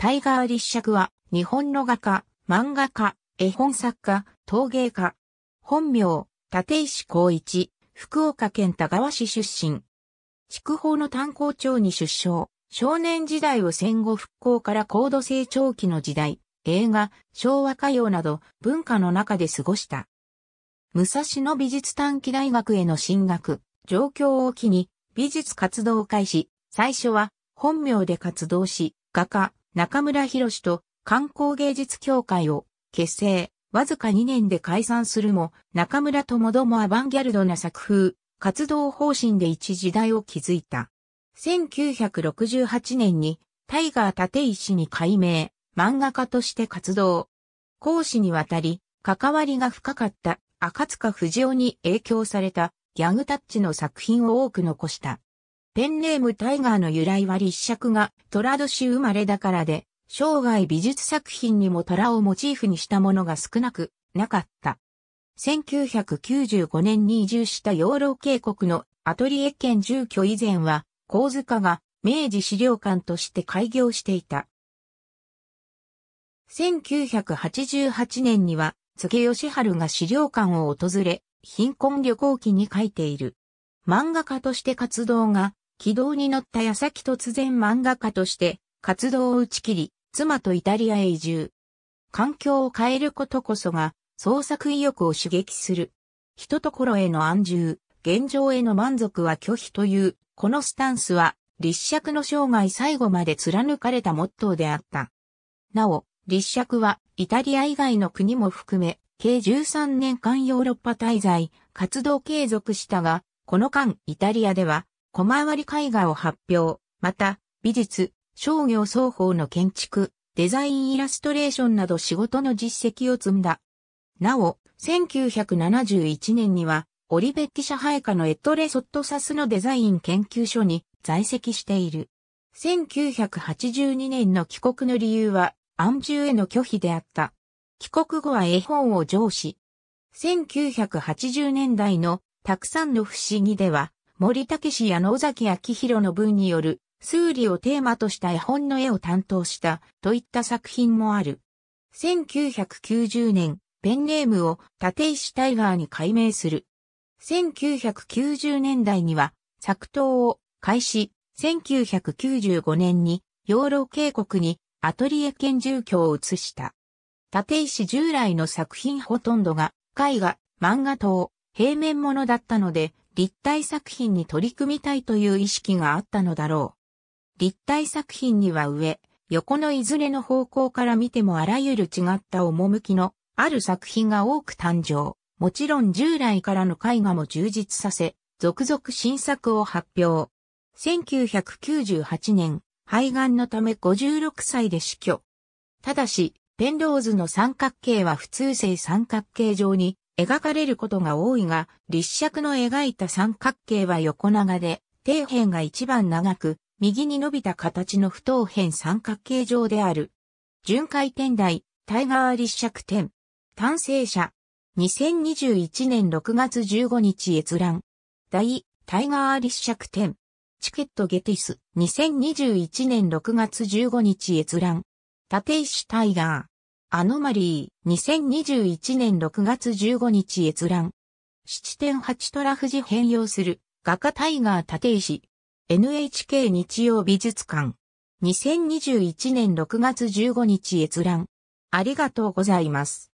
タイガー立尺は、日本の画家、漫画家、絵本作家、陶芸家。本名、立石光一、福岡県田川市出身。筑豊の炭鉱町に出生。少年時代を戦後復興から高度成長期の時代、映画、昭和歌謡など文化の中で過ごした。武蔵野美術短期大学への進学、状況を機に美術活動を開始、最初は本名で活動し、画家、中村博士と観光芸術協会を結成、わずか2年で解散するも、中村ともどもアバンギャルドな作風、活動方針で一時代を築いた。1968年にタイガー立石に改名、漫画家として活動。講師にわたり、関わりが深かった赤塚不二夫に影響されたギャグタッチの作品を多く残した。ペンネームタイガーの由来は立尺が虎年生まれだからで、生涯美術作品にも虎をモチーフにしたものが少なくなかった。1995年に移住した養老渓谷のアトリエ兼住居以前は、神塚が明治資料館として開業していた。1988年には、月義春が資料館を訪れ、貧困旅行記に書いている。漫画家として活動が軌道に乗った矢先突然漫画家として活動を打ち切り、妻とイタリアへ移住。環境を変えることこそが創作意欲を刺激する。一ところへの安住、現状への満足は拒否という、このスタンスは立尺の生涯最後まで貫かれたモットーであった。なお、立尺はイタリア以外の国も含め、計13年間ヨーロッパ滞在、活動継続したが、この間イタリアでは小回り絵画を発表、また、美術、商業双方の建築、デザインイラストレーションなど仕事の実績を積んだ。なお、1971年には、オリベッティ社配下のエトレソットサスのデザイン研究所に在籍している。1982年の帰国の理由は、安住への拒否であった。帰国後は絵本を上司。1980年代のたくさんの不思議では、森武氏や野崎昭弘の文による、数理をテーマとした絵本の絵を担当した、といった作品もある。1990年、ペンネームを立石タイガーに改名する。1990年代には、作刀を開始、1995年に、養老渓谷にアトリエ兼住居を移した。立石従来の作品ほとんどが、絵画、漫画等、平面ものだったので、立体作品に取り組みたいという意識があったのだろう。立体作品には上、横のいずれの方向から見てもあらゆる違った趣のある作品が多く誕生。もちろん従来からの絵画も充実させ、続々新作を発表。1998年、肺がんのため56歳で死去。ただし、ペンローズの三角形は普通性三角形状に描かれることが多いが、立尺の描いた三角形は横長で、底辺が一番長く、右に伸びた形の不等辺三角形状である。巡回天台、タイガー立尺天。単成者。2021年6月15日閲覧。大、タイガー立尺天。チケットゲティス。2021年6月15日閲覧。立石タイガー。アノマリー、2021年6月15日閲覧。7.8トラフジ変容する、画家タイガー立石。NHK 日曜美術館。2021年6月15日閲覧。ありがとうございます。